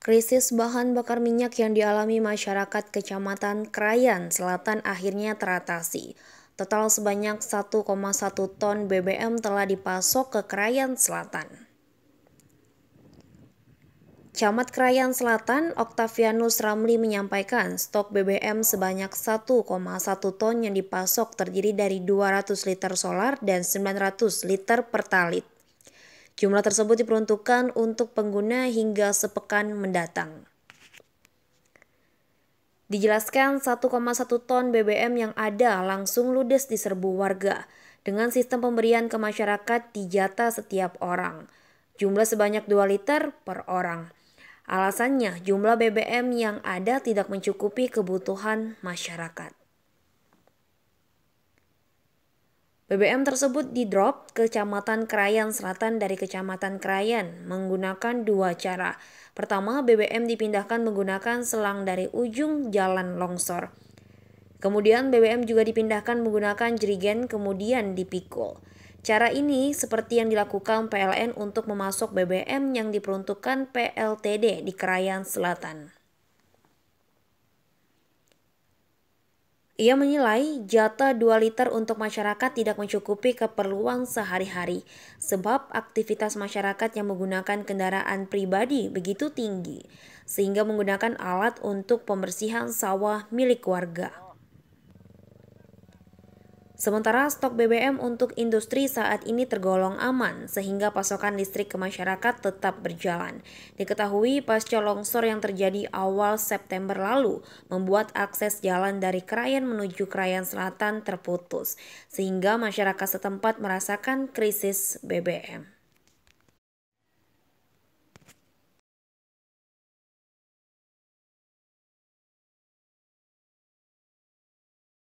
Krisis bahan bakar minyak yang dialami masyarakat Kecamatan Krayan Selatan akhirnya teratasi. Total sebanyak 1,1 ton BBM telah dipasok ke Krayan Selatan. Camat Krayan Selatan, Oktavianus Ramli menyampaikan stok BBM sebanyak 1,1 ton yang dipasok terdiri dari 200 liter solar dan 900 liter pertalit. Jumlah tersebut diperuntukkan untuk pengguna hingga sepekan mendatang. Dijelaskan 1,1 ton BBM yang ada langsung ludes di serbu warga dengan sistem pemberian ke masyarakat jata setiap orang. Jumlah sebanyak 2 liter per orang. Alasannya jumlah BBM yang ada tidak mencukupi kebutuhan masyarakat. BBM tersebut didrop Kecamatan Krayan Selatan dari Kecamatan Krayan menggunakan dua cara. Pertama, BBM dipindahkan menggunakan selang dari ujung jalan longsor. Kemudian BBM juga dipindahkan menggunakan jerigen kemudian dipikul. Cara ini seperti yang dilakukan PLN untuk memasok BBM yang diperuntukkan PLTD di Krayan Selatan. Ia menilai jatah 2 liter untuk masyarakat tidak mencukupi keperluan sehari-hari sebab aktivitas masyarakat yang menggunakan kendaraan pribadi begitu tinggi sehingga menggunakan alat untuk pembersihan sawah milik warga. Sementara stok BBM untuk industri saat ini tergolong aman sehingga pasokan listrik ke masyarakat tetap berjalan. Diketahui pasca longsor yang terjadi awal September lalu membuat akses jalan dari Krayan menuju Krayan Selatan terputus sehingga masyarakat setempat merasakan krisis BBM.